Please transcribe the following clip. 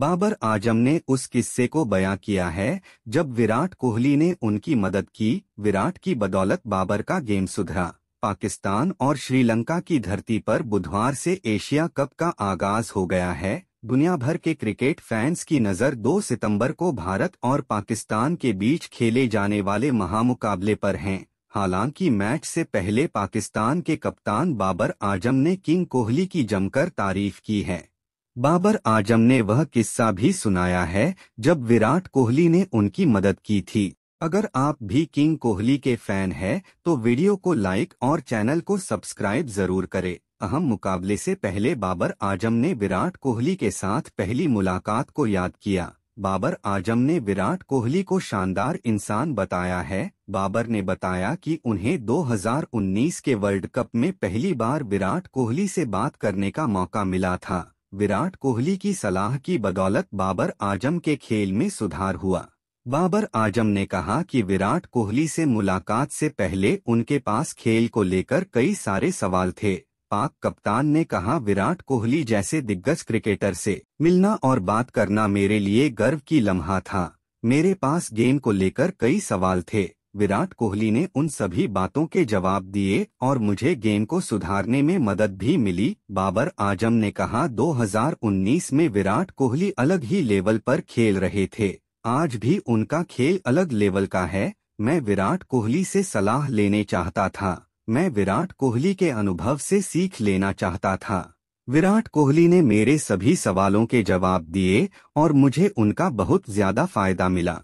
बाबर आजम ने उस किस्से को बयां किया है जब विराट कोहली ने उनकी मदद की विराट की बदौलत बाबर का गेम सुधरा पाकिस्तान और श्रीलंका की धरती पर बुधवार से एशिया कप का आगाज हो गया है दुनिया भर के क्रिकेट फैंस की नज़र 2 सितंबर को भारत और पाकिस्तान के बीच खेले जाने वाले महामुकाबले पर हैं हालांकि मैच से पहले पाकिस्तान के कप्तान बाबर आजम ने किंग कोहली की जमकर तारीफ की है बाबर आजम ने वह किस्सा भी सुनाया है जब विराट कोहली ने उनकी मदद की थी अगर आप भी किंग कोहली के फैन हैं तो वीडियो को लाइक और चैनल को सब्सक्राइब जरूर करें अहम मुकाबले से पहले बाबर आजम ने विराट कोहली के साथ पहली मुलाकात को याद किया बाबर आजम ने विराट कोहली को शानदार इंसान बताया है बाबर ने बताया कि उन्हें 2019 के वर्ल्ड कप में पहली बार विराट कोहली से बात करने का मौका मिला था विराट कोहली की सलाह की बदौलत बाबर आजम के खेल में सुधार हुआ बाबर आजम ने कहा कि विराट कोहली से मुलाकात से पहले उनके पास खेल को लेकर कई सारे सवाल थे पाक कप्तान ने कहा विराट कोहली जैसे दिग्गज क्रिकेटर से मिलना और बात करना मेरे लिए गर्व की लम्हा था मेरे पास गेम को लेकर कई सवाल थे विराट कोहली ने उन सभी बातों के जवाब दिए और मुझे गेम को सुधारने में मदद भी मिली बाबर आजम ने कहा 2019 में विराट कोहली अलग ही लेवल पर खेल रहे थे आज भी उनका खेल अलग लेवल का है मैं विराट कोहली से सलाह लेने चाहता था मैं विराट कोहली के अनुभव से सीख लेना चाहता था विराट कोहली ने मेरे सभी सवालों के जवाब दिए और मुझे उनका बहुत ज्यादा फायदा मिला